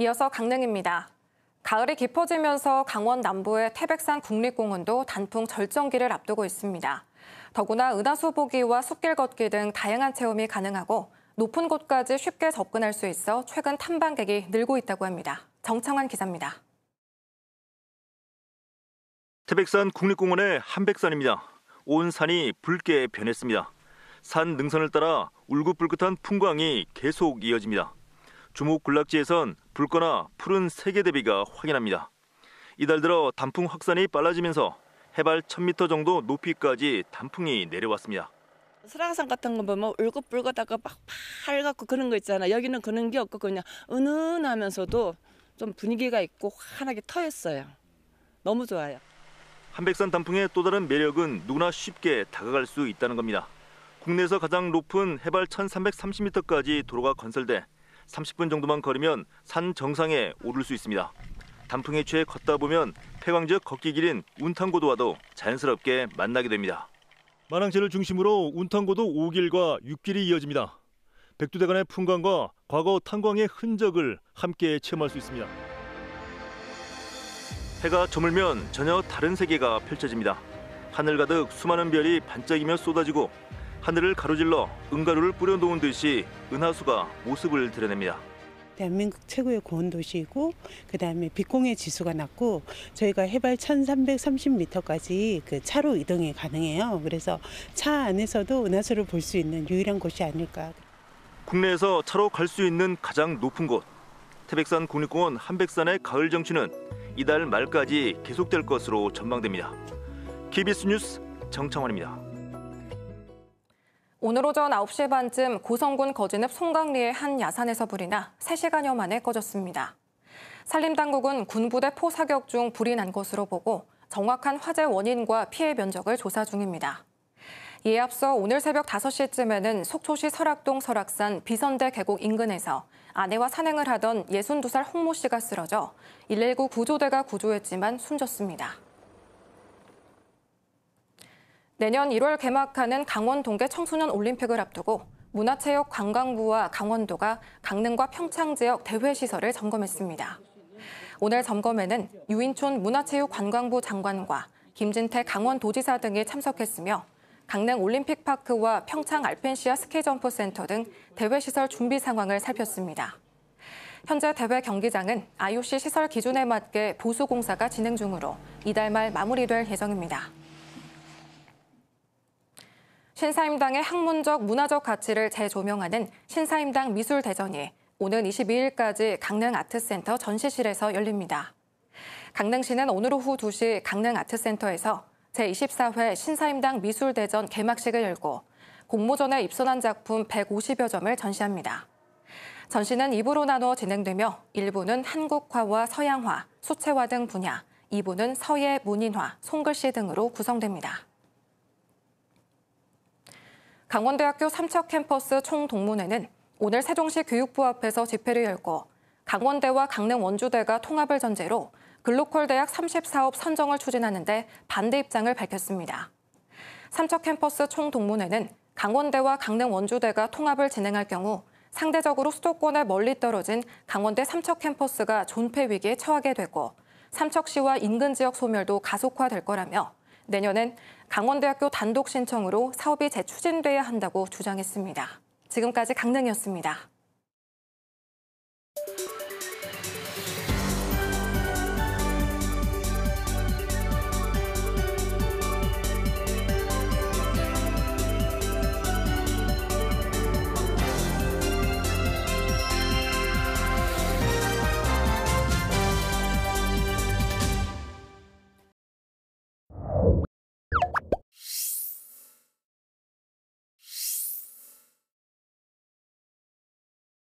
이어서 강릉입니다. 가을이 깊어지면서 강원 남부의 태백산 국립공원도 단풍 절정기를 앞두고 있습니다. 더구나 은하수 보기와 숲길 걷기 등 다양한 체험이 가능하고 높은 곳까지 쉽게 접근할 수 있어 최근 탐방객이 늘고 있다고 합니다. 정창환 기자입니다. 태백산 국립공원의 한백산입니다. 온 산이 붉게 변했습니다. 산 능선을 따라 울긋불긋한 풍광이 계속 이어집니다. 주목 군락지에선 붉거나 푸른 세계 대비가 확인합니다. 이달 들어 단풍 확산이 빨라지면서 해발 1000m 정도 높이까지 단풍이 내려왔습니다. 설악산 같은 거 보면 울긋불긋하고 막 파랗고 그런 거 있잖아. 여기는 그런 게 없고 그냥 은은하면서도 좀 분위기가 있고 환하게 터였어요. 너무 좋아요. 한백산 단풍의 또 다른 매력은 누구나 쉽게 다가갈 수 있다는 겁니다. 국내에서 가장 높은 해발 1330m까지 도로가 건설돼 30분 정도만 걸으면 산 정상에 오를 수 있습니다. 단풍에 취해 걷다 보면 폐광적 걷기 길인 운탄고도와도 자연스럽게 만나게 됩니다. 만항제를 중심으로 운탄고도 5길과 6길이 이어집니다. 백두대간의 풍광과 과거 탄광의 흔적을 함께 체험할 수 있습니다. 해가 저물면 전혀 다른 세계가 펼쳐집니다. 하늘 가득 수많은 별이 반짝이며 쏟아지고 하늘을 가로질러 은가루를 뿌려놓은 듯이 은하수가 모습을 드러냅니다. 대한민국 최고의 고온 도시이고 그다음에 빛공해 지수가 낮고 저희가 해발 1330m까지 그 차로 이동이 가능해요. 그래서 차 안에서도 은하수를 볼 수 있는 유일한 곳이 아닐까. 국내에서 차로 갈 수 있는 가장 높은 곳 태백산 국립공원 한백산의 가을 정취는 이달 말까지 계속될 것으로 전망됩니다. KBS 뉴스 정창원입니다. 오늘 오전 9시 반쯤 고성군 거진읍 송강리의 한 야산에서 불이 나 3시간여 만에 꺼졌습니다. 산림당국은 군부대 포사격 중 불이 난 것으로 보고 정확한 화재 원인과 피해 면적을 조사 중입니다. 이에 앞서 오늘 새벽 5시쯤에는 속초시 설악동 설악산 비선대 계곡 인근에서 아내와 산행을 하던 62살 홍모 씨가 쓰러져 119 구조대가 구조했지만 숨졌습니다. 내년 1월 개막하는 강원 동계 청소년 올림픽을 앞두고 문화체육관광부와 강원도가 강릉과 평창 지역 대회 시설을 점검했습니다. 오늘 점검에는 유인촌 문화체육관광부 장관과 김진태 강원도지사 등이 참석했으며 강릉 올림픽파크와 평창 알펜시아 스키점프센터 케등 대회 시설 준비 상황을 살폈습니다. 현재 대회 경기장은 IOC 시설 기준에 맞게 보수 공사가 진행 중으로 이달 말 마무리될 예정입니다. 신사임당의 학문적 문화적 가치를 재조명하는 신사임당 미술대전이 오는 22일까지 강릉 아트센터 전시실에서 열립니다. 강릉시는 오늘 오후 2시 강릉 아트센터에서 제24회 신사임당 미술대전 개막식을 열고 공모전에 입선한 작품 150여 점을 전시합니다. 전시는 2부로 나눠 진행되며 1부는 한국화와 서양화, 수채화 등 분야, 2부는 서예, 문인화, 손글씨 등으로 구성됩니다. 강원대학교 삼척 캠퍼스 총동문회는 오늘 세종시 교육부 앞에서 집회를 열고 강원대와 강릉 원주대가 통합을 전제로 글로컬 대학 30사업 선정을 추진하는데 반대 입장을 밝혔습니다. 삼척 캠퍼스 총동문회는 강원대와 강릉 원주대가 통합을 진행할 경우 상대적으로 수도권에 멀리 떨어진 강원대 삼척 캠퍼스가 존폐 위기에 처하게 되고 삼척시와 인근 지역 소멸도 가속화될 거라며 내년엔 강원대학교 단독 신청으로 사업이 재추진돼야 한다고 주장했습니다. 지금까지 강릉이었습니다.